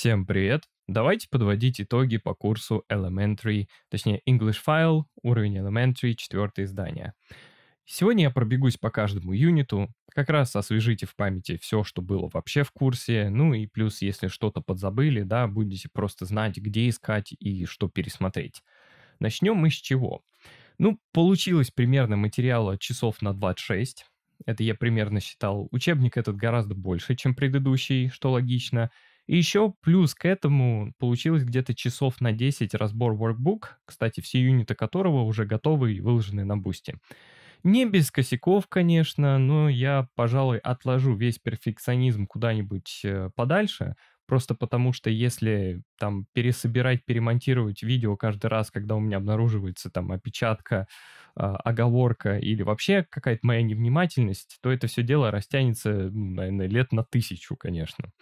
Всем привет! Давайте подводить итоги по курсу Elementary, точнее English File, уровень Elementary, четвертое издание. Сегодня я пробегусь по каждому юниту, как раз освежите в памяти все, что было вообще в курсе, ну и плюс, если что-то подзабыли, да, будете просто знать, где искать и что пересмотреть. Начнем мы с чего? Ну, получилось примерно материала часов на 26, это я примерно считал. Учебник этот гораздо больше, чем предыдущий, что логично. И еще плюс к этому получилось где-то часов на 10 разбор workbook, кстати, все юниты которого уже готовы и выложены на бусте. Не без косяков, конечно, но я, пожалуй, отложу весь перфекционизм куда-нибудь э, подальше, просто потому что если там пересобирать, перемонтировать видео каждый раз, когда у меня обнаруживается там опечатка а, оговорка или вообще какая-то моя невнимательность, то это все дело растянется, ну, наверное, лет на тысячу, конечно.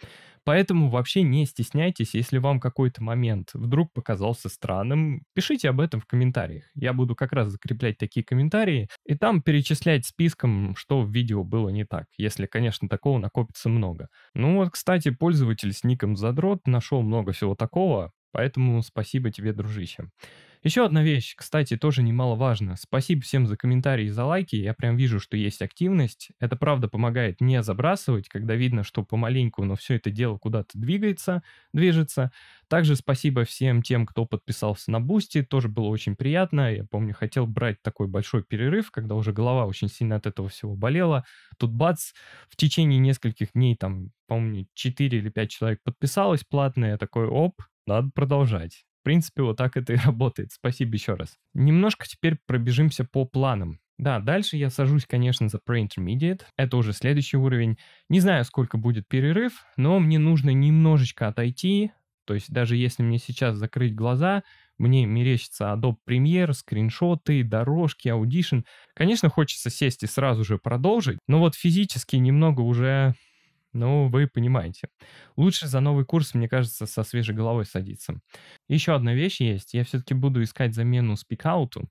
Поэтому вообще не стесняйтесь, если вам какой-то момент вдруг показался странным, пишите об этом в комментариях. Я буду как раз закреплять такие комментарии и там перечислять списком, что в видео было не так, если, конечно, такого накопится много. Ну вот, кстати, пользователь с ником Задрот нашел много всего такого, поэтому спасибо тебе, дружище. Еще одна вещь, кстати, тоже немаловажно. Спасибо всем за комментарии и за лайки. Я прям вижу, что есть активность. Это правда помогает не забрасывать, когда видно, что помаленьку, но все это дело куда-то двигается, движется. Также спасибо всем тем, кто подписался на Бусти. Тоже было очень приятно. Я помню, хотел брать такой большой перерыв, когда уже голова очень сильно от этого всего болела. Тут бац, в течение нескольких дней, там, помню, 4 или 5 человек подписалось платное. Я такой, оп, надо продолжать принципе, вот так это и работает. Спасибо еще раз. Немножко теперь пробежимся по планам. Да, дальше я сажусь, конечно, за Pre-Intermediate. Это уже следующий уровень. Не знаю, сколько будет перерыв, но мне нужно немножечко отойти. То есть даже если мне сейчас закрыть глаза, мне мерещится Adobe Premiere, скриншоты, дорожки, аудишн. Конечно, хочется сесть и сразу же продолжить, но вот физически немного уже ну, вы понимаете. Лучше за новый курс, мне кажется, со свежей головой садиться. Еще одна вещь есть. Я все-таки буду искать замену спикауту,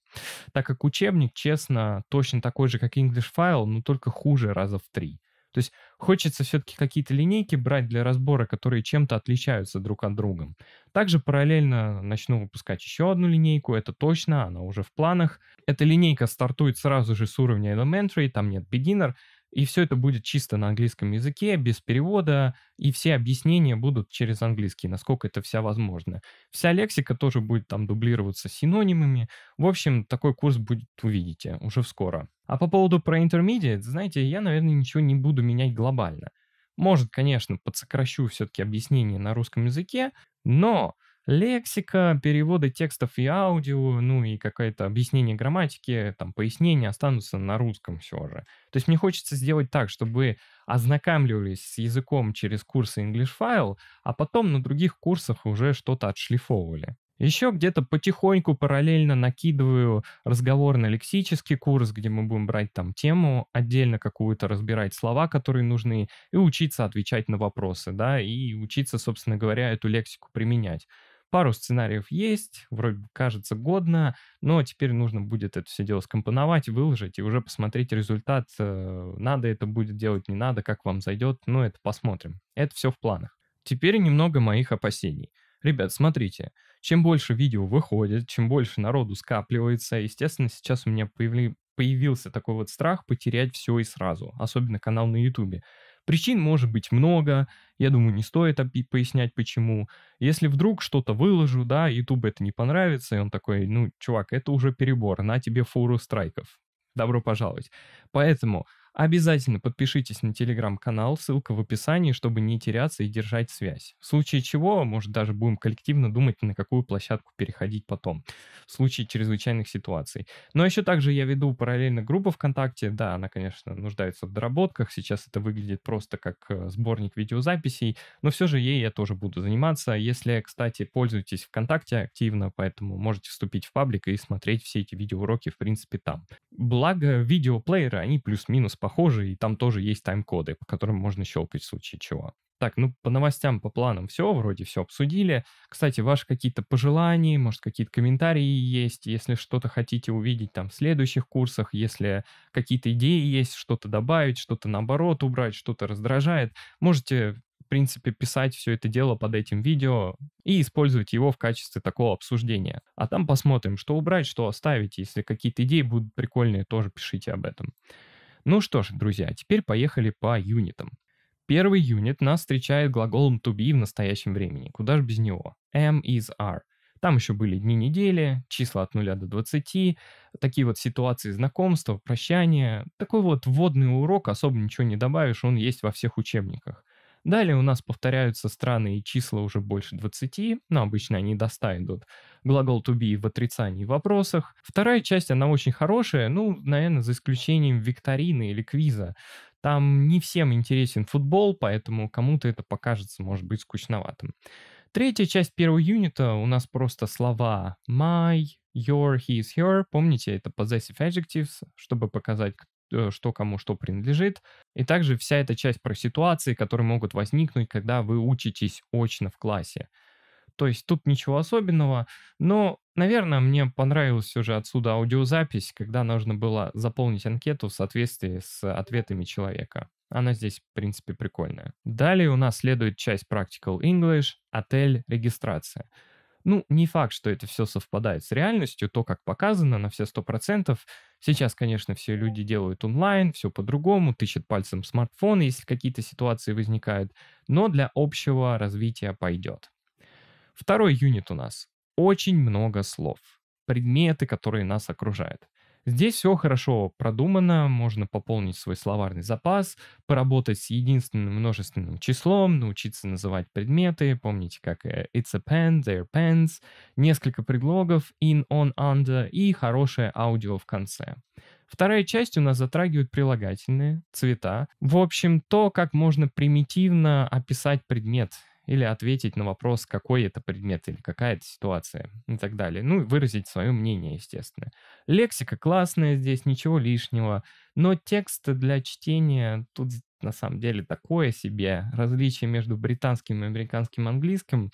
так как учебник, честно, точно такой же, как English File, но только хуже раза в три. То есть хочется все-таки какие-то линейки брать для разбора, которые чем-то отличаются друг от друга. Также параллельно начну выпускать еще одну линейку, это точно, она уже в планах. Эта линейка стартует сразу же с уровня Elementary, там нет Beginner, и все это будет чисто на английском языке, без перевода, и все объяснения будут через английский, насколько это вся возможно. Вся лексика тоже будет там дублироваться синонимами. В общем, такой курс будет, увидите, уже скоро. А по поводу про intermediate, знаете, я, наверное, ничего не буду менять глобально. Может, конечно, подсокращу все-таки объяснение на русском языке, но лексика, переводы текстов и аудио, ну и какое-то объяснение грамматики, там пояснения останутся на русском все же. То есть мне хочется сделать так, чтобы вы ознакомливались с языком через курсы English File, а потом на других курсах уже что-то отшлифовывали. Еще где-то потихоньку параллельно накидываю разговорно-лексический курс, где мы будем брать там тему, отдельно какую-то разбирать слова, которые нужны, и учиться отвечать на вопросы, да, и учиться, собственно говоря, эту лексику применять. Пару сценариев есть, вроде бы кажется годно, но теперь нужно будет это все дело скомпоновать, выложить и уже посмотреть результат. Э, надо это будет делать, не надо, как вам зайдет, ну это посмотрим. Это все в планах. Теперь немного моих опасений. Ребят, смотрите, чем больше видео выходит, чем больше народу скапливается, естественно, сейчас у меня появли, появился такой вот страх потерять все и сразу, особенно канал на ютубе. Причин может быть много, я думаю, не стоит пояснять почему. Если вдруг что-то выложу, да, YouTube это не понравится, и он такой, ну, чувак, это уже перебор, на тебе фуру страйков. Добро пожаловать. Поэтому Обязательно подпишитесь на телеграм-канал, ссылка в описании, чтобы не теряться и держать связь. В случае чего, может, даже будем коллективно думать, на какую площадку переходить потом, в случае чрезвычайных ситуаций. Но еще также я веду параллельно группу ВКонтакте, да, она, конечно, нуждается в доработках, сейчас это выглядит просто как э, сборник видеозаписей, но все же ей я тоже буду заниматься. Если, кстати, пользуетесь ВКонтакте активно, поэтому можете вступить в паблик и смотреть все эти видеоуроки, в принципе, там. Благо, видеоплееры, они плюс-минус по похожи, и там тоже есть тайм-коды, по которым можно щелкать в случае чего. Так, ну по новостям, по планам все, вроде все обсудили. Кстати, ваши какие-то пожелания, может какие-то комментарии есть, если что-то хотите увидеть там в следующих курсах, если какие-то идеи есть, что-то добавить, что-то наоборот убрать, что-то раздражает, можете в принципе, писать все это дело под этим видео и использовать его в качестве такого обсуждения. А там посмотрим, что убрать, что оставить. Если какие-то идеи будут прикольные, тоже пишите об этом. Ну что ж, друзья, теперь поехали по юнитам. Первый юнит нас встречает глаголом to be в настоящем времени, куда же без него. Am is are. Там еще были дни недели, числа от 0 до 20, такие вот ситуации знакомства, прощания. Такой вот вводный урок, особо ничего не добавишь, он есть во всех учебниках. Далее у нас повторяются страны и числа уже больше 20, но обычно они до 100 идут. Глагол to be в отрицании и вопросах. Вторая часть, она очень хорошая, ну, наверное, за исключением викторины или квиза. Там не всем интересен футбол, поэтому кому-то это покажется, может быть, скучноватым. Третья часть первого юнита у нас просто слова my, your, his, her. Помните, это possessive adjectives, чтобы показать, Э, что кому что принадлежит. И также вся эта часть про ситуации, которые могут возникнуть, когда вы учитесь очно в классе. То есть тут ничего особенного, но, наверное, мне понравилась уже отсюда аудиозапись, когда нужно было заполнить анкету в соответствии с ответами человека. Она здесь, в принципе, прикольная. Далее у нас следует часть Practical English, отель, регистрация. Ну, не факт, что это все совпадает с реальностью, то, как показано, на все сто процентов. Сейчас, конечно, все люди делают онлайн, все по-другому, тычет пальцем смартфон, если какие-то ситуации возникают, но для общего развития пойдет. Второй юнит у нас. Очень много слов. Предметы, которые нас окружают. Здесь все хорошо продумано, можно пополнить свой словарный запас, поработать с единственным множественным числом, научиться называть предметы, помните как э, it's a pen, their pens, несколько предлогов in, on, under и хорошее аудио в конце. Вторая часть у нас затрагивает прилагательные, цвета. В общем, то, как можно примитивно описать предмет или ответить на вопрос, какой это предмет или какая это ситуация и так далее. Ну, выразить свое мнение, естественно. Лексика классная здесь, ничего лишнего, но текст для чтения тут на самом деле такое себе. Различие между британским и американским английским.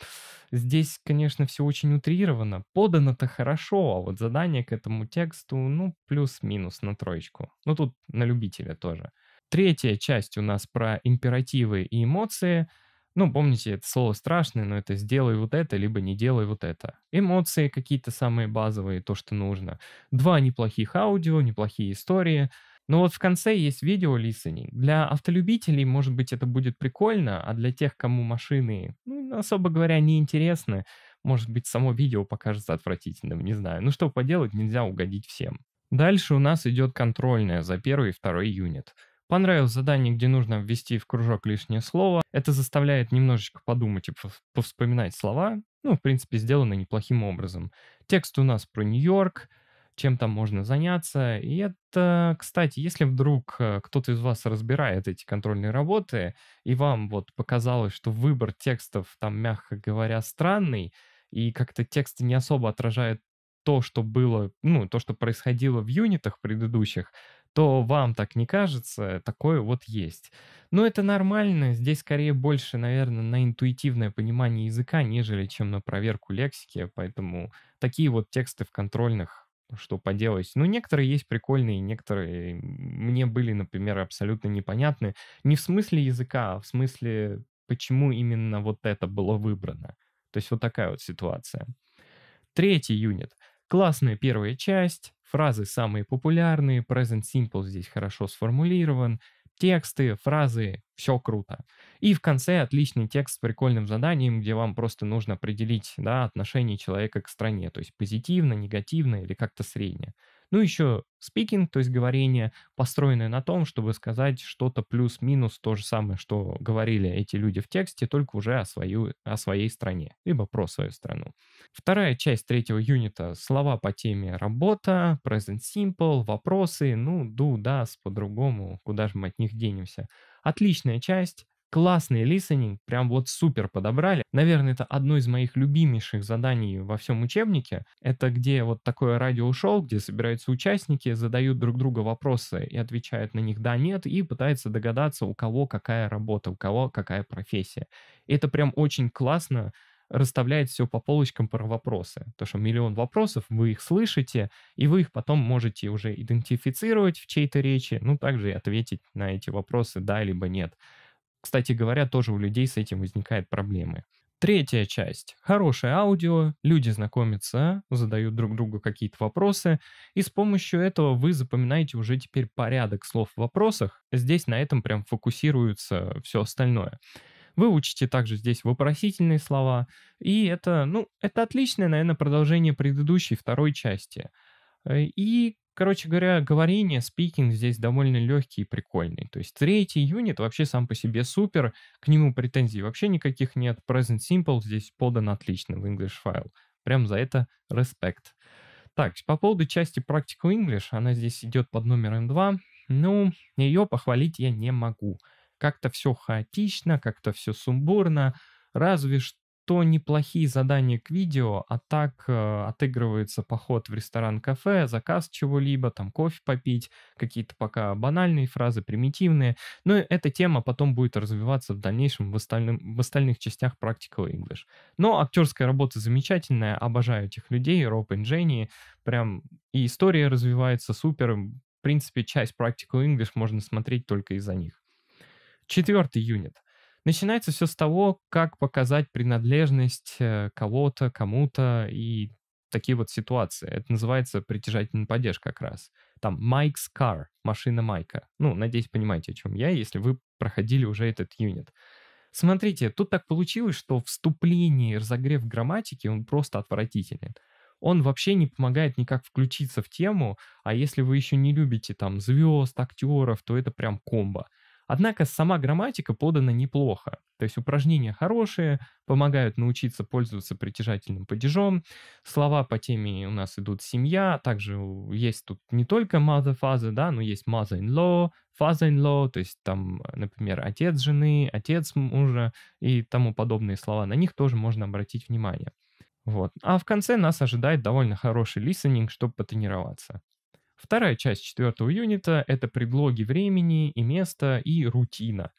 Здесь, конечно, все очень утрировано. Подано-то хорошо, а вот задание к этому тексту, ну, плюс-минус на троечку. Ну, тут на любителя тоже. Третья часть у нас про императивы и эмоции — ну, помните, это слово страшное, но это сделай вот это, либо не делай вот это. Эмоции какие-то самые базовые, то, что нужно. Два неплохих аудио, неплохие истории. Но вот в конце есть видео listening. Для автолюбителей, может быть, это будет прикольно, а для тех, кому машины, ну, особо говоря, не интересны, может быть, само видео покажется отвратительным, не знаю. Ну что поделать, нельзя угодить всем. Дальше у нас идет контрольная за первый и второй юнит. Понравилось задание, где нужно ввести в кружок лишнее слово. Это заставляет немножечко подумать и повспоминать слова. Ну, в принципе, сделано неплохим образом. Текст у нас про Нью-Йорк, чем там можно заняться. И это, кстати, если вдруг э, кто-то из вас разбирает эти контрольные работы, и вам вот показалось, что выбор текстов там, мягко говоря, странный, и как-то тексты не особо отражают то, что было, ну, то, что происходило в юнитах предыдущих, то вам так не кажется, такое вот есть. Но это нормально, здесь скорее больше, наверное, на интуитивное понимание языка, нежели чем на проверку лексики, поэтому такие вот тексты в контрольных что поделать. Ну, некоторые есть прикольные, некоторые мне были, например, абсолютно непонятны. Не в смысле языка, а в смысле, почему именно вот это было выбрано. То есть вот такая вот ситуация. Третий юнит. Классная первая часть, Фразы самые популярные, present simple здесь хорошо сформулирован, тексты, фразы, все круто. И в конце отличный текст с прикольным заданием, где вам просто нужно определить да, отношение человека к стране, то есть позитивно, негативно или как-то среднее. Ну, еще speaking, то есть говорение, построенное на том, чтобы сказать что-то плюс-минус то же самое, что говорили эти люди в тексте, только уже о, свою, о своей стране, либо про свою страну. Вторая часть третьего юнита — слова по теме работа, present simple, вопросы, ну, do, does по-другому, куда же мы от них денемся. Отличная часть, Классный лисенинг, прям вот супер подобрали. Наверное, это одно из моих любимейших заданий во всем учебнике. Это где вот такое радио-шоу, где собираются участники, задают друг другу вопросы и отвечают на них «да-нет» и пытаются догадаться, у кого какая работа, у кого какая профессия. И это прям очень классно расставляет все по полочкам про вопросы. То, что миллион вопросов, вы их слышите, и вы их потом можете уже идентифицировать в чьей-то речи, ну, также и ответить на эти вопросы «да» либо «нет». Кстати говоря, тоже у людей с этим возникают проблемы. Третья часть. Хорошее аудио, люди знакомятся, задают друг другу какие-то вопросы, и с помощью этого вы запоминаете уже теперь порядок слов в вопросах. Здесь на этом прям фокусируется все остальное. Вы учите также здесь вопросительные слова, и это, ну, это отличное, наверное, продолжение предыдущей второй части. Э, и Короче говоря, говорение, спикинг здесь довольно легкий и прикольный. То есть третий юнит вообще сам по себе супер, к нему претензий вообще никаких нет. Present Simple здесь подан отлично в English File. Прям за это респект. Так, по поводу части Practical English, она здесь идет под номером 2. Ну, ее похвалить я не могу. Как-то все хаотично, как-то все сумбурно. Разве что то неплохие задания к видео, а так э, отыгрывается поход в ресторан-кафе, заказ чего-либо, там кофе попить, какие-то пока банальные фразы, примитивные. Но эта тема потом будет развиваться в дальнейшем в, остальном, в остальных частях Practical English. Но актерская работа замечательная, обожаю этих людей, Роб и Дженни, прям и история развивается супер. В принципе, часть Practical English можно смотреть только из-за них. Четвертый юнит Начинается все с того, как показать принадлежность э, кого-то, кому-то и такие вот ситуации. Это называется притяжательный падеж как раз. Там Mike's Car, машина Майка. Ну, надеюсь, понимаете, о чем я, если вы проходили уже этот юнит. Смотрите, тут так получилось, что вступление и разогрев грамматики, он просто отвратительный. Он вообще не помогает никак включиться в тему, а если вы еще не любите там звезд, актеров, то это прям комбо. Однако сама грамматика подана неплохо, то есть упражнения хорошие, помогают научиться пользоваться притяжательным падежом, слова по теме у нас идут семья, также есть тут не только mother, фаза, да, но есть mother-in-law, father-in-law, то есть там, например, отец жены, отец мужа и тому подобные слова, на них тоже можно обратить внимание. Вот. А в конце нас ожидает довольно хороший листенинг, чтобы потренироваться. Вторая часть четвертого юнита — это предлоги времени и места и рутина.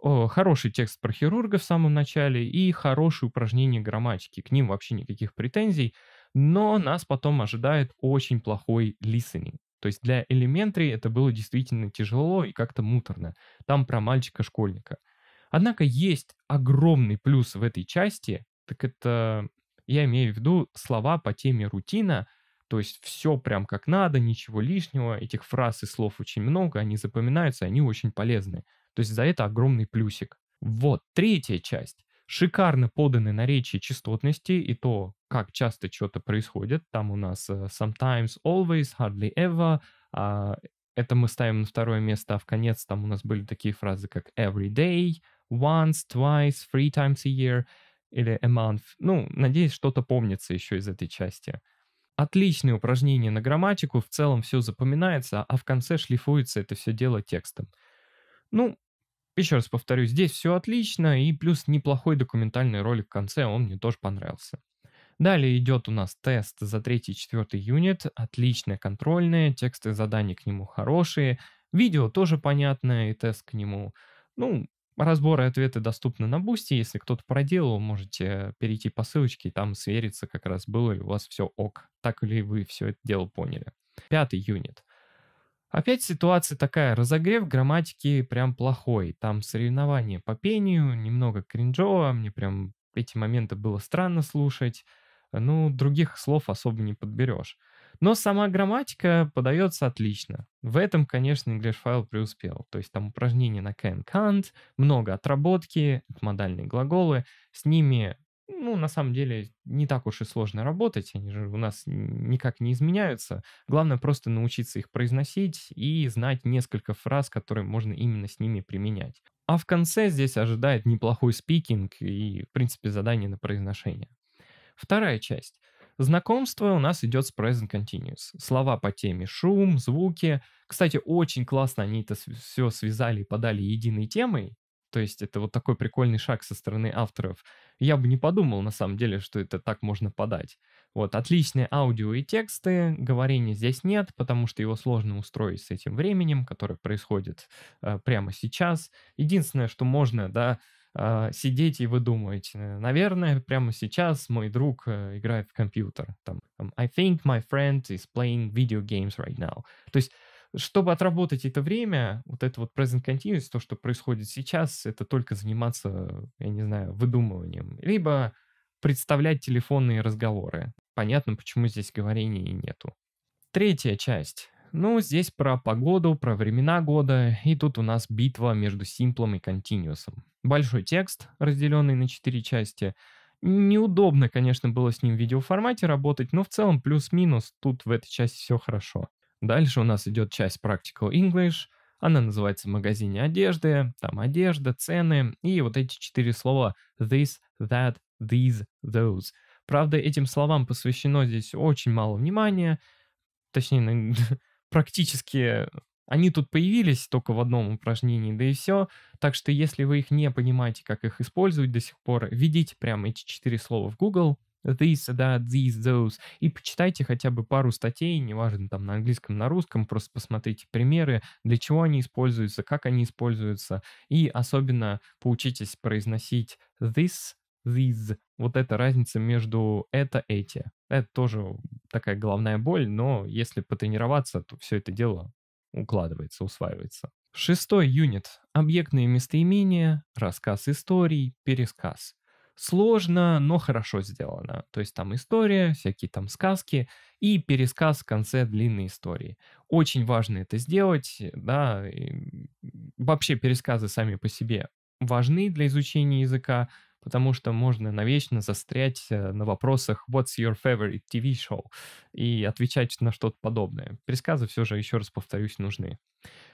О, хороший текст про хирурга в самом начале и хорошие упражнения грамматики, к ним вообще никаких претензий, но нас потом ожидает очень плохой listening. То есть для элементарий это было действительно тяжело и как-то муторно. Там про мальчика-школьника. Однако есть огромный плюс в этой части, так это, я имею в виду слова по теме рутина — то есть все прям как надо, ничего лишнего, этих фраз и слов очень много, они запоминаются, они очень полезны. То есть за это огромный плюсик. Вот, третья часть. Шикарно поданы наречия частотности и то, как часто что-то происходит. Там у нас э, sometimes, always, hardly ever. А, это мы ставим на второе место, а в конец там у нас были такие фразы, как every day, once, twice, three times a year или a month. Ну, надеюсь, что-то помнится еще из этой части. Отличные упражнения на грамматику, в целом все запоминается, а в конце шлифуется это все дело текстом. Ну, еще раз повторю, здесь все отлично, и плюс неплохой документальный ролик в конце, он мне тоже понравился. Далее идет у нас тест за 3 и 4 юнит, отличные контрольные, тексты заданий к нему хорошие, видео тоже понятное и тест к нему. Ну, Разборы и ответы доступны на Бусти. Если кто-то проделал, можете перейти по ссылочке и там свериться, как раз было ли у вас все ок, так ли вы все это дело поняли. Пятый юнит. Опять ситуация такая, разогрев грамматики прям плохой. Там соревнования по пению, немного кринжово, мне прям эти моменты было странно слушать. Ну, других слов особо не подберешь. Но сама грамматика подается отлично. В этом, конечно, english File преуспел. То есть там упражнения на can, can't, много отработки, модальные глаголы. С ними, ну, на самом деле, не так уж и сложно работать. Они же у нас никак не изменяются. Главное просто научиться их произносить и знать несколько фраз, которые можно именно с ними применять. А в конце здесь ожидает неплохой спикинг и, в принципе, задание на произношение. Вторая часть — Знакомство у нас идет с Present Continuous. Слова по теме, шум, звуки. Кстати, очень классно они это все связали и подали единой темой. То есть это вот такой прикольный шаг со стороны авторов. Я бы не подумал на самом деле, что это так можно подать. Вот, отличные аудио и тексты, говорения здесь нет, потому что его сложно устроить с этим временем, которое происходит э, прямо сейчас. Единственное, что можно, да, а, э, сидите и выдумывать, наверное, прямо сейчас мой друг э, играет в компьютер. Там, I think my friend is playing video games right now. То есть чтобы отработать это время, вот это вот present continuous, то, что происходит сейчас, это только заниматься, я не знаю, выдумыванием. Либо представлять телефонные разговоры. Понятно, почему здесь говорения нету. Третья часть ну, здесь про погоду, про времена года, и тут у нас битва между симплом и континьюсом. Большой текст, разделенный на четыре части. Неудобно, конечно, было с ним в видеоформате работать, но в целом плюс-минус, тут в этой части все хорошо. Дальше у нас идет часть Practical English, она называется «Магазине одежды», там одежда, цены и вот эти четыре слова «this», «that», «these», «those». Правда, этим словам посвящено здесь очень мало внимания, точнее, практически они тут появились только в одном упражнении, да и все. Так что если вы их не понимаете, как их использовать до сих пор, введите прямо эти четыре слова в Google, this, да, these, those, и почитайте хотя бы пару статей, неважно, там на английском, на русском, просто посмотрите примеры, для чего они используются, как они используются, и особенно поучитесь произносить this, these. Вот эта разница между это, эти. Это тоже такая головная боль, но если потренироваться, то все это дело укладывается, усваивается. Шестой юнит. Объектные местоимения, рассказ историй, пересказ. Сложно, но хорошо сделано. То есть там история, всякие там сказки и пересказ в конце длинной истории. Очень важно это сделать, да. И вообще пересказы сами по себе важны для изучения языка, потому что можно навечно застрять э, на вопросах «What's your favorite TV show?» и отвечать на что-то подобное. Пересказы все же, еще раз повторюсь, нужны.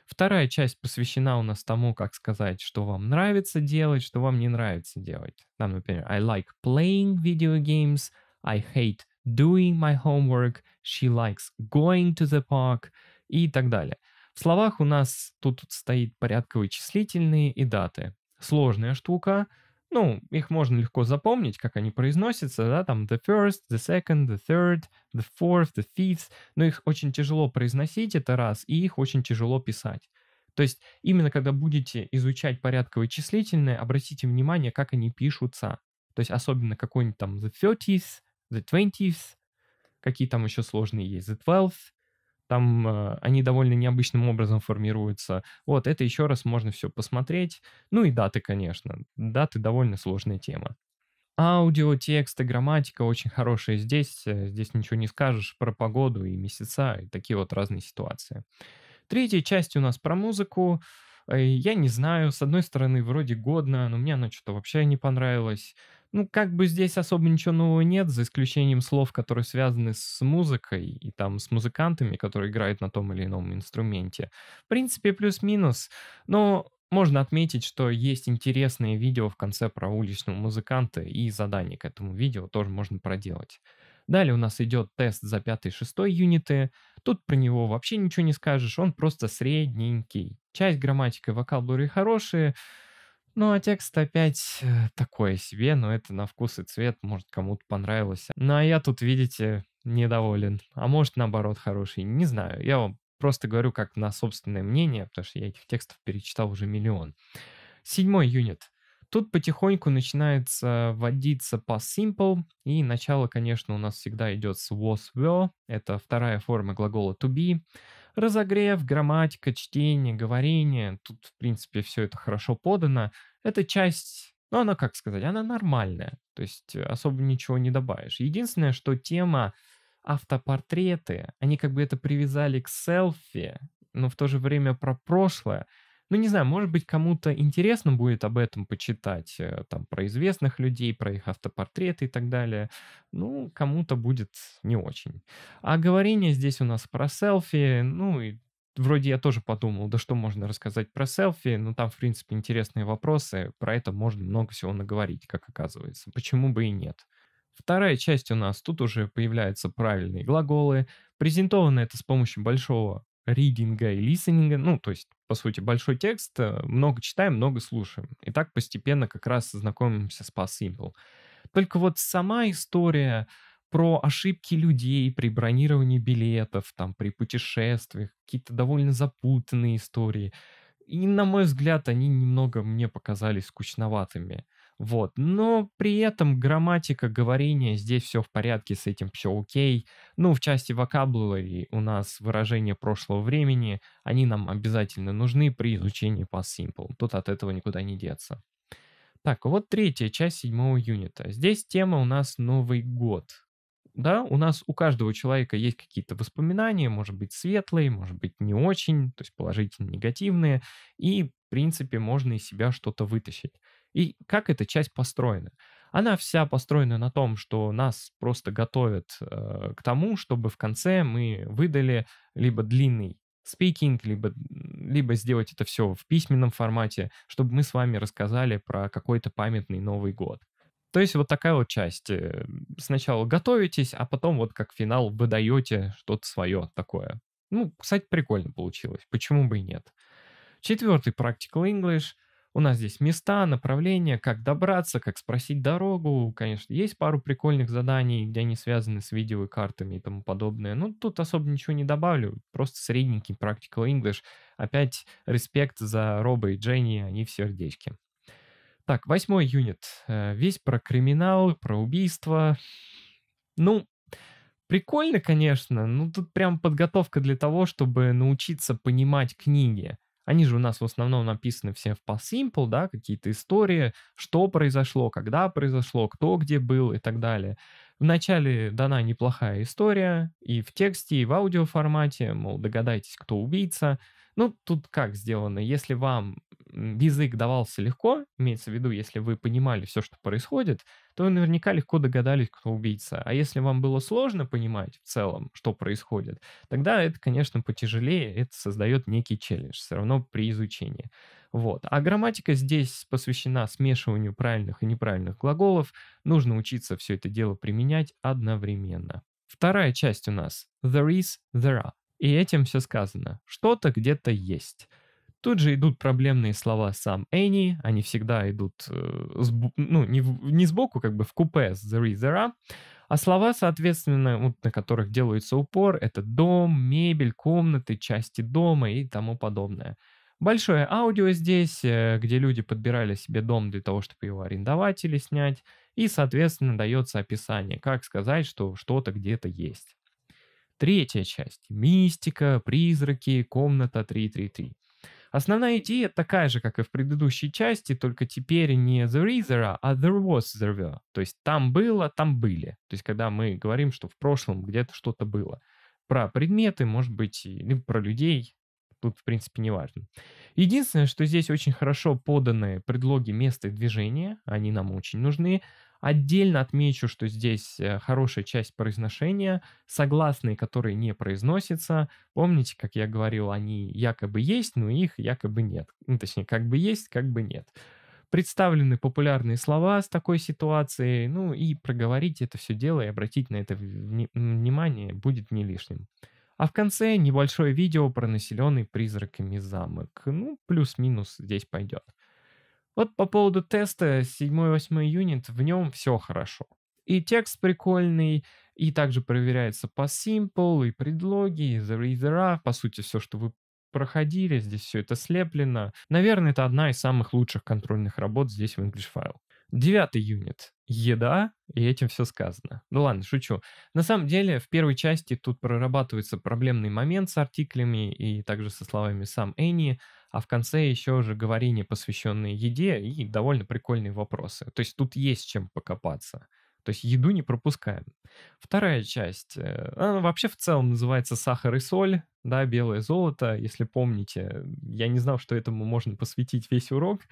Вторая часть посвящена у нас тому, как сказать, что вам нравится делать, что вам не нравится делать. Там, например, I like playing video games, I hate doing my homework, she likes going to the park и так далее. В словах у нас тут стоит порядковые числительные и даты. Сложная штука, ну, их можно легко запомнить, как они произносятся, да, там the first, the second, the third, the fourth, the fifth, но их очень тяжело произносить, это раз, и их очень тяжело писать. То есть именно когда будете изучать порядковые числительные, обратите внимание, как они пишутся. То есть особенно какой-нибудь там the thirties, the twenties, какие там еще сложные есть, the twelfth, там э, они довольно необычным образом формируются. Вот, это еще раз можно все посмотреть. Ну и даты, конечно. Даты довольно сложная тема. Аудио, тексты, грамматика очень хорошие здесь. Э, здесь ничего не скажешь про погоду и месяца, и такие вот разные ситуации. Третья часть у нас про музыку. Э, я не знаю, с одной стороны, вроде годно, но мне она что-то вообще не понравилась. Ну, как бы здесь особо ничего нового нет, за исключением слов, которые связаны с музыкой и там с музыкантами, которые играют на том или ином инструменте. В принципе, плюс-минус. Но можно отметить, что есть интересные видео в конце про уличного музыканта и задание к этому видео тоже можно проделать. Далее у нас идет тест за 5-6 юниты. Тут про него вообще ничего не скажешь, он просто средненький. Часть грамматики и вокабуляры хорошие, ну, а текст опять э, такое себе, но это на вкус и цвет, может, кому-то понравилось. Ну, а я тут, видите, недоволен. А может, наоборот, хороший. Не знаю, я вам просто говорю как на собственное мнение, потому что я этих текстов перечитал уже миллион. Седьмой юнит. Тут потихоньку начинается вводиться по simple, и начало, конечно, у нас всегда идет с was, were, это вторая форма глагола to be разогрев, грамматика, чтение, говорение, тут, в принципе, все это хорошо подано. Эта часть, ну, она, как сказать, она нормальная, то есть э, особо ничего не добавишь. Единственное, что тема автопортреты, они как бы это привязали к селфи, но в то же время про прошлое, ну, не знаю, может быть, кому-то интересно будет об этом почитать, э, там, про известных людей, про их автопортреты и так далее. Ну, кому-то будет не очень. А говорение здесь у нас про селфи, ну, и вроде я тоже подумал, да что можно рассказать про селфи, но там, в принципе, интересные вопросы, про это можно много всего наговорить, как оказывается. Почему бы и нет? Вторая часть у нас, тут уже появляются правильные глаголы. Презентовано это с помощью большого ридинга и лисенинга, ну, то есть, по сути, большой текст, э, много читаем, много слушаем. И так постепенно как раз знакомимся с PassSimple. Только вот сама история про ошибки людей при бронировании билетов, там, при путешествиях, какие-то довольно запутанные истории. И, на мой взгляд, они немного мне показались скучноватыми. Вот. Но при этом грамматика, говорения здесь все в порядке, с этим все окей. Ну, в части вокабулы у нас выражения прошлого времени, они нам обязательно нужны при изучении past simple. Тут от этого никуда не деться. Так, вот третья часть седьмого юнита. Здесь тема у нас Новый год. Да, у нас у каждого человека есть какие-то воспоминания, может быть, светлые, может быть, не очень, то есть положительные, негативные, и, в принципе, можно из себя что-то вытащить. И как эта часть построена? Она вся построена на том, что нас просто готовят э, к тому, чтобы в конце мы выдали либо длинный спикинг, либо, либо сделать это все в письменном формате, чтобы мы с вами рассказали про какой-то памятный Новый год. То есть вот такая вот часть. Э, сначала готовитесь, а потом вот как финал выдаете что-то свое такое. Ну, кстати, прикольно получилось. Почему бы и нет? Четвертый Practical English — у нас здесь места, направления, как добраться, как спросить дорогу. Конечно, есть пару прикольных заданий, где они связаны с видео и картами и тому подобное. Ну, тут особо ничего не добавлю. Просто средненький Practical English. Опять респект за Роба и Дженни, они в сердечке. Так, восьмой юнит. Э, весь про криминал, про убийство. Ну, прикольно, конечно, но тут прям подготовка для того, чтобы научиться понимать книги. Они же у нас в основном написаны все в Past Simple, да, какие-то истории, что произошло, когда произошло, кто где был и так далее. Вначале дана неплохая история и в тексте, и в аудиоформате, мол, догадайтесь, кто убийца, ну, тут как сделано? Если вам язык давался легко, имеется в виду, если вы понимали все, что происходит, то вы наверняка легко догадались, кто убийца. А если вам было сложно понимать в целом, что происходит, тогда это, конечно, потяжелее, это создает некий челлендж, все равно при изучении. Вот. А грамматика здесь посвящена смешиванию правильных и неправильных глаголов. Нужно учиться все это дело применять одновременно. Вторая часть у нас «there is», «there are». И этим все сказано. Что-то где-то есть. Тут же идут проблемные слова сам any, они всегда идут, э, ну, не, не сбоку, как бы в купе с there is, а слова, соответственно, вот, на которых делается упор, это дом, мебель, комнаты, части дома и тому подобное. Большое аудио здесь, э, где люди подбирали себе дом для того, чтобы его арендовать или снять, и, соответственно, дается описание, как сказать, что что-то где-то есть. Третья часть. Мистика, призраки, комната 333. Основная идея такая же, как и в предыдущей части, только теперь не the is а there was the there. То есть там было, там были. То есть когда мы говорим, что в прошлом где-то что-то было. Про предметы, может быть, либо про людей, тут, в принципе, не важно. Единственное, что здесь очень хорошо поданы предлоги места и движения, они нам очень нужны. Отдельно отмечу, что здесь э, хорошая часть произношения, согласные, которые не произносятся. Помните, как я говорил, они якобы есть, но их якобы нет. Ну, точнее, как бы есть, как бы нет. Представлены популярные слова с такой ситуацией, ну и проговорить это все дело и обратить на это внимание будет не лишним. А в конце небольшое видео про населенный призраками замок. Ну, плюс-минус здесь пойдет. Вот по поводу теста 7-8 юнит, в нем все хорошо. И текст прикольный, и также проверяется по simple, и предлоги, и the, и По сути, все, что вы проходили, здесь все это слеплено. Наверное, это одна из самых лучших контрольных работ здесь в English File. Девятый юнит. Еда, и этим все сказано. Ну ладно, шучу. На самом деле, в первой части тут прорабатывается проблемный момент с артиклями и также со словами сам Энни а в конце еще уже говорение посвященное еде, и довольно прикольные вопросы. То есть тут есть чем покопаться. То есть еду не пропускаем. Вторая часть, э, она вообще в целом называется «Сахар и соль», да, белое золото, если помните. Я не знал, что этому можно посвятить весь урок,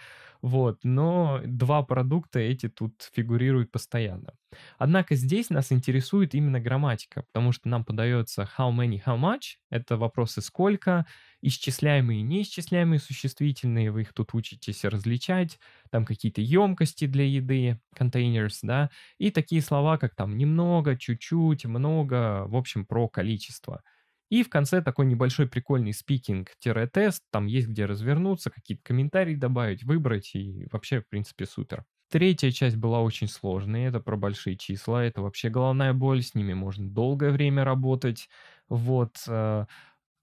вот, но два продукта эти тут фигурируют постоянно. Однако здесь нас интересует именно грамматика, потому что нам подается how many, how much, это вопросы сколько, исчисляемые и неисчисляемые существительные, вы их тут учитесь различать, там какие-то емкости для еды, containers, да, и такие слова, как там немного, чуть-чуть, много, в общем, про количество – и в конце такой небольшой прикольный спикинг-тест, там есть где развернуться, какие-то комментарии добавить, выбрать и вообще, в принципе, супер. Третья часть была очень сложной, это про большие числа, это вообще головная боль, с ними можно долгое время работать, вот. Э.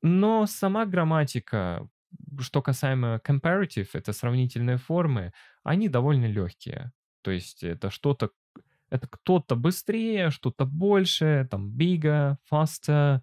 Но сама грамматика, что касаемо comparative, это сравнительные формы, они довольно легкие. То есть это что-то, это кто-то быстрее, что-то больше, там bigger, faster,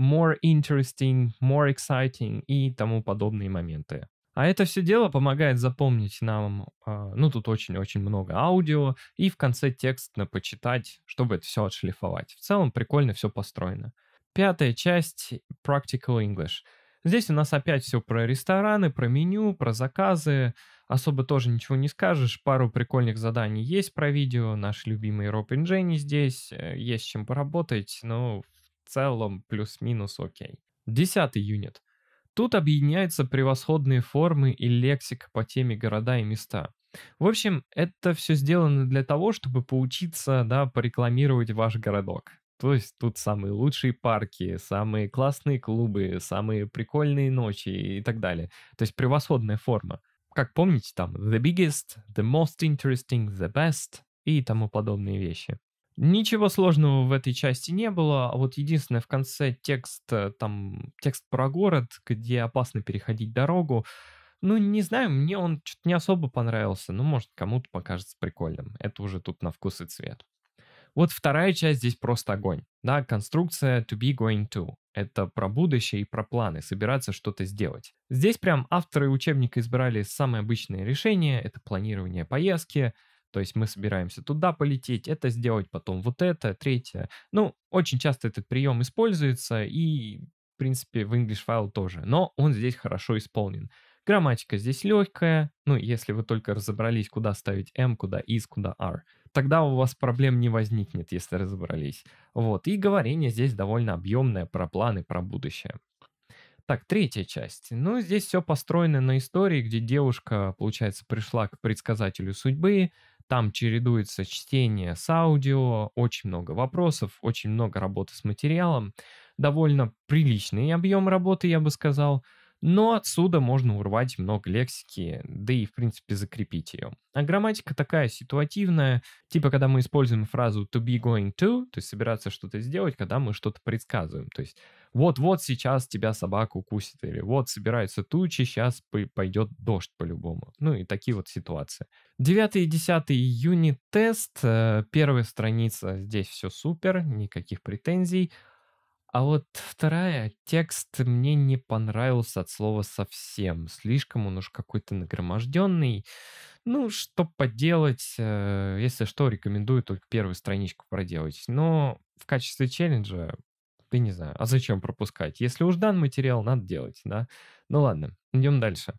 more interesting, more exciting и тому подобные моменты. А это все дело помогает запомнить нам, а, ну тут очень-очень много аудио, и в конце текстно почитать, чтобы это все отшлифовать. В целом прикольно все построено. Пятая часть — Practical English. Здесь у нас опять все про рестораны, про меню, про заказы. Особо тоже ничего не скажешь. Пару прикольных заданий есть про видео. Наш любимый Робин Дженни здесь. Э, есть чем поработать, но целом плюс-минус окей. Десятый юнит. Тут объединяются превосходные формы и лексика по теме города и места. В общем, это все сделано для того, чтобы поучиться, да, порекламировать ваш городок. То есть тут самые лучшие парки, самые классные клубы, самые прикольные ночи и так далее. То есть превосходная форма. Как помните, там the biggest, the most interesting, the best и тому подобные вещи. Ничего сложного в этой части не было, а вот единственное в конце текст, э, там, текст про город, где опасно переходить дорогу, ну, не знаю, мне он что-то не особо понравился, ну, может, кому-то покажется прикольным, это уже тут на вкус и цвет. Вот вторая часть здесь просто огонь, да, конструкция to be going to, это про будущее и про планы, собираться что-то сделать. Здесь прям авторы учебника избрали самые обычные решения, это планирование поездки, то есть мы собираемся туда полететь, это сделать, потом вот это, третье. Ну, очень часто этот прием используется и, в принципе, в English файл тоже. Но он здесь хорошо исполнен. Грамматика здесь легкая, ну, если вы только разобрались, куда ставить m, куда is, куда r. Тогда у вас проблем не возникнет, если разобрались. Вот, и говорение здесь довольно объемное про планы, про будущее. Так, третья часть. Ну, здесь все построено на истории, где девушка, получается, пришла к предсказателю судьбы, там чередуется чтение с аудио, очень много вопросов, очень много работы с материалом, довольно приличный объем работы, я бы сказал – но отсюда можно урвать много лексики, да и, в принципе, закрепить ее. А грамматика такая ситуативная, типа когда мы используем фразу to be going to, то есть собираться что-то сделать, когда мы что-то предсказываем. То есть вот-вот сейчас тебя собака укусит, или вот собираются тучи, сейчас пойдет дождь по-любому. Ну и такие вот ситуации. 9 и 10 июня тест, первая страница, здесь все супер, никаких претензий. А вот вторая, текст мне не понравился от слова совсем. Слишком он уж какой-то нагроможденный. Ну, что поделать, э, если что, рекомендую только первую страничку проделать. Но в качестве челленджа, ты не знаю, а зачем пропускать? Если уж дан материал, надо делать, да? Ну ладно, идем дальше.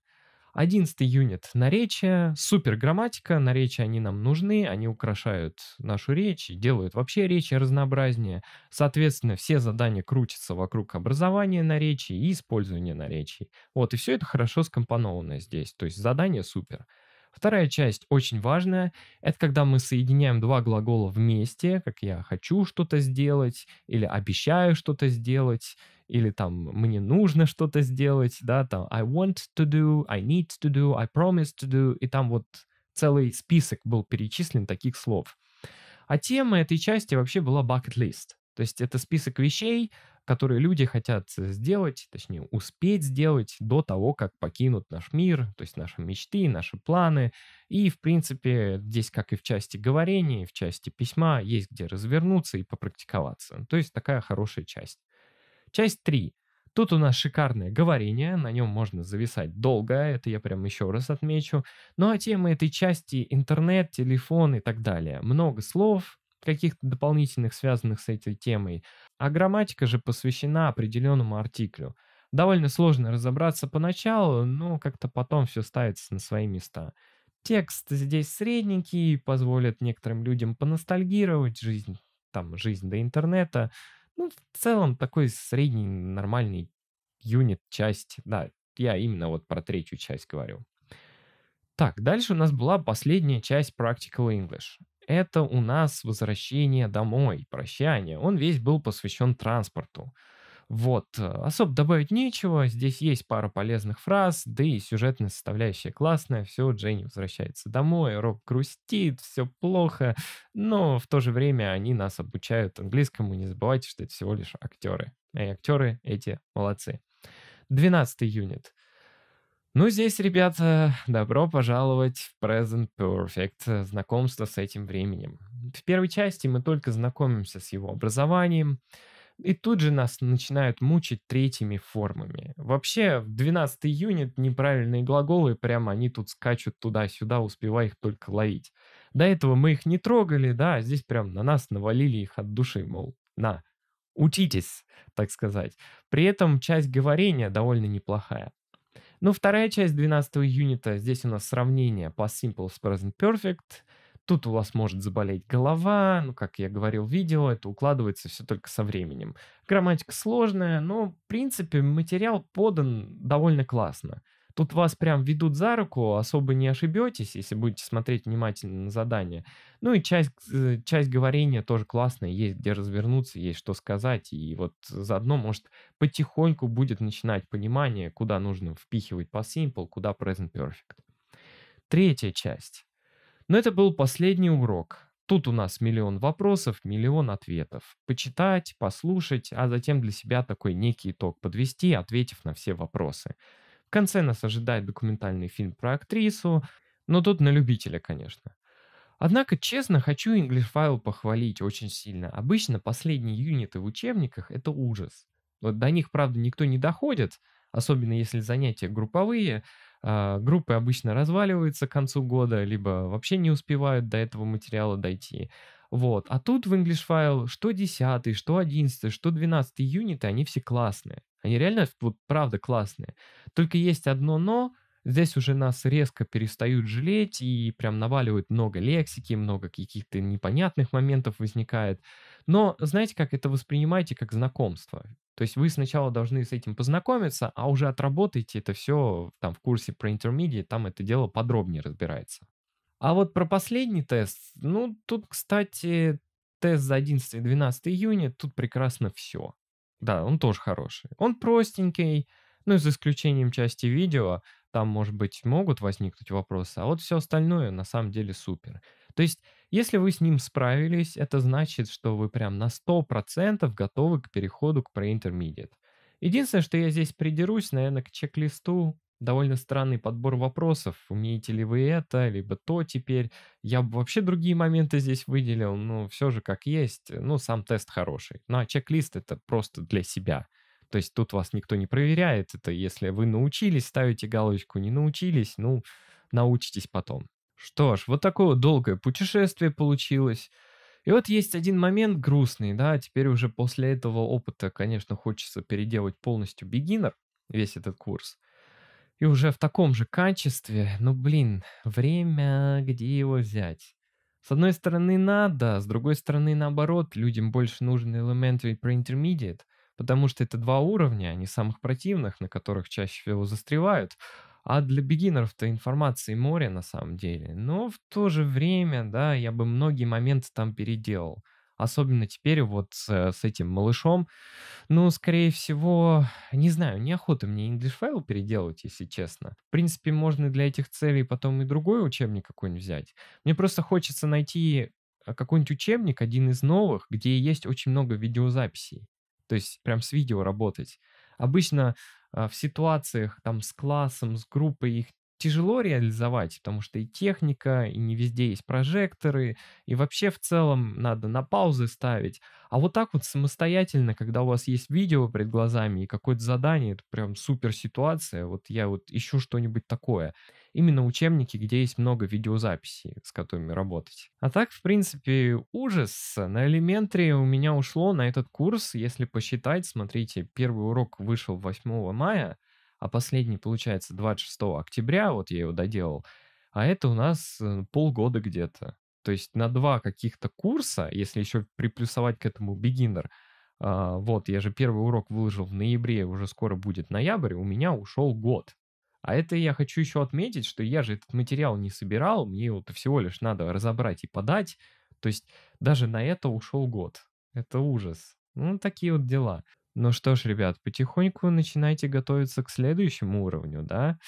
11 юнит – наречия, супер грамматика, наречия они нам нужны, они украшают нашу речь и делают вообще речи разнообразнее. Соответственно, все задания крутятся вокруг образования наречий и использования наречий. Вот, и все это хорошо скомпоновано здесь, то есть задание супер. Вторая часть очень важная. Это когда мы соединяем два глагола вместе, как я хочу что-то сделать или обещаю что-то сделать или там мне нужно что-то сделать, да, там I want to do, I need to do, I promise to do, и там вот целый список был перечислен таких слов. А тема этой части вообще была bucket list. То есть это список вещей, которые люди хотят сделать, точнее успеть сделать до того, как покинут наш мир, то есть наши мечты, наши планы. И, в принципе, здесь, как и в части говорения, в части письма, есть где развернуться и попрактиковаться. То есть такая хорошая часть. Часть 3. Тут у нас шикарное говорение, на нем можно зависать долго, это я прям еще раз отмечу. Ну а темы этой части интернет, телефон и так далее. Много слов, каких-то дополнительных связанных с этой темой. А грамматика же посвящена определенному артиклю. Довольно сложно разобраться поначалу, но как-то потом все ставится на свои места. Текст здесь средненький, позволит некоторым людям поностальгировать жизнь, там, жизнь до интернета, ну, в целом такой средний нормальный юнит, часть. Да, я именно вот про третью часть говорю. Так, дальше у нас была последняя часть Practical English. Это у нас возвращение домой, прощание. Он весь был посвящен транспорту. Вот, э, особо добавить нечего, здесь есть пара полезных фраз, да и сюжетная составляющая классная, все, Дженни возвращается домой, Рок грустит, все плохо, но в то же время они нас обучают английскому, не забывайте, что это всего лишь актеры, а и актеры эти молодцы. 12 юнит. Ну, здесь, ребята, добро пожаловать в Present Perfect, знакомство с этим временем. В первой части мы только знакомимся с его образованием, и тут же нас начинают мучить третьими формами. Вообще, в 12 юнит неправильные глаголы, прямо они тут скачут туда-сюда, успевая их только ловить. До этого мы их не трогали, да, а здесь прям на нас навалили их от души, мол, на, учитесь, так сказать. При этом часть говорения довольно неплохая. Ну, вторая часть 12 юнита, здесь у нас сравнение по Simple с Present Perfect — Тут у вас может заболеть голова, ну, как я говорил в видео, это укладывается все только со временем. Грамматика сложная, но, в принципе, материал подан довольно классно. Тут вас прям ведут за руку, особо не ошибетесь, если будете смотреть внимательно на задание. Ну и часть, э, часть говорения тоже классная, есть где развернуться, есть что сказать, и вот заодно, может, потихоньку будет начинать понимание, куда нужно впихивать по simple, куда present perfect. Третья часть но это был последний урок. Тут у нас миллион вопросов, миллион ответов. Почитать, послушать, а затем для себя такой некий итог подвести, ответив на все вопросы. В конце нас ожидает документальный фильм про актрису, но тут на любителя, конечно. Однако, честно, хочу English File похвалить очень сильно. Обычно последние юниты в учебниках — это ужас. Вот до них, правда, никто не доходит, особенно если занятия групповые, а, группы обычно разваливаются к концу года, либо вообще не успевают до этого материала дойти. Вот. А тут в English File что 10, что 11, что 12 юниты, они все классные. Они реально, вот правда, классные. Только есть одно «но», Здесь уже нас резко перестают жалеть и прям наваливают много лексики, много каких-то непонятных моментов возникает. Но знаете как, это воспринимаете как знакомство. То есть вы сначала должны с этим познакомиться, а уже отработайте это все там в курсе про intermediate, там это дело подробнее разбирается. А вот про последний тест, ну тут, кстати, тест за 11 и 12 июня, тут прекрасно все. Да, он тоже хороший. Он простенький, ну, за исключением части видео, там, может быть, могут возникнуть вопросы, а вот все остальное на самом деле супер. То есть, если вы с ним справились, это значит, что вы прям на 100% готовы к переходу к pre-intermediate. Единственное, что я здесь придерусь, наверное, к чек-листу, довольно странный подбор вопросов. Умеете ли вы это, либо то теперь. Я бы вообще другие моменты здесь выделил, но все же как есть. Ну, сам тест хороший. Ну, а чек-лист это просто для себя. То есть тут вас никто не проверяет. Это если вы научились, ставите галочку, не научились, ну, научитесь потом. Что ж, вот такое долгое путешествие получилось. И вот есть один момент грустный, да, теперь уже после этого опыта, конечно, хочется переделать полностью бигинер, весь этот курс. И уже в таком же качестве, ну блин, время, где его взять? С одной стороны надо, с другой стороны наоборот, людям больше нужен Elementary Pre-Intermediate, потому что это два уровня, они а самых противных, на которых чаще всего застревают. А для бигинеров-то информации море на самом деле. Но в то же время, да, я бы многие моменты там переделал. Особенно теперь вот с, э, с этим малышом. Ну, скорее всего, не знаю, неохота мне English файл переделывать, если честно. В принципе, можно для этих целей потом и другой учебник какой-нибудь взять. Мне просто хочется найти э, какой-нибудь учебник, один из новых, где есть очень много видеозаписей. То есть прям с видео работать. Обычно а, в ситуациях там с классом, с группой их тяжело реализовать, потому что и техника, и не везде есть прожекторы, и вообще в целом надо на паузы ставить. А вот так вот самостоятельно, когда у вас есть видео перед глазами и какое-то задание, это прям супер ситуация, вот я вот ищу что-нибудь такое именно учебники, где есть много видеозаписей, с которыми работать. А так, в принципе, ужас. На элементре у меня ушло на этот курс, если посчитать, смотрите, первый урок вышел 8 мая, а последний, получается, 26 октября, вот я его доделал, а это у нас э, полгода где-то. То есть на два каких-то курса, если еще приплюсовать к этому beginner, а, вот, я же первый урок выложил в ноябре, уже скоро будет ноябрь, у меня ушел год. А это я хочу еще отметить, что я же этот материал не собирал, мне вот всего лишь надо разобрать и подать. То есть даже на это ушел год. Это ужас. Ну, такие вот дела. Ну что ж, ребят, потихоньку начинайте готовиться к следующему уровню, да?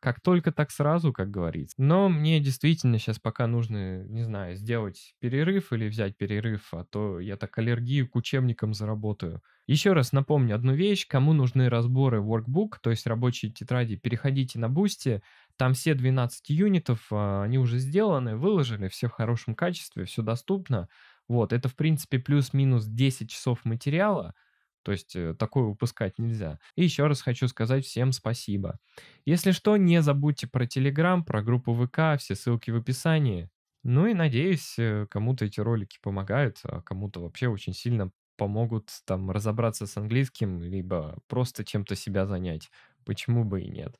Как только, так сразу, как говорится. Но мне действительно сейчас пока нужно, не знаю, сделать перерыв или взять перерыв, а то я так аллергию к учебникам заработаю. Еще раз напомню одну вещь, кому нужны разборы workbook, то есть рабочие тетради, переходите на Бусти, там все 12 юнитов, а, они уже сделаны, выложили, все в хорошем качестве, все доступно. Вот, это в принципе плюс-минус 10 часов материала, то есть э, такое выпускать нельзя. И еще раз хочу сказать всем спасибо. Если что, не забудьте про Телеграм, про группу ВК, все ссылки в описании. Ну и надеюсь, э, кому-то эти ролики помогают, а кому-то вообще очень сильно помогут там разобраться с английским, либо просто чем-то себя занять. Почему бы и нет.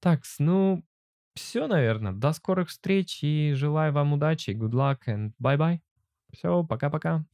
Так, ну, все, наверное. До скорых встреч и желаю вам удачи. Good luck and bye-bye. Все, пока-пока.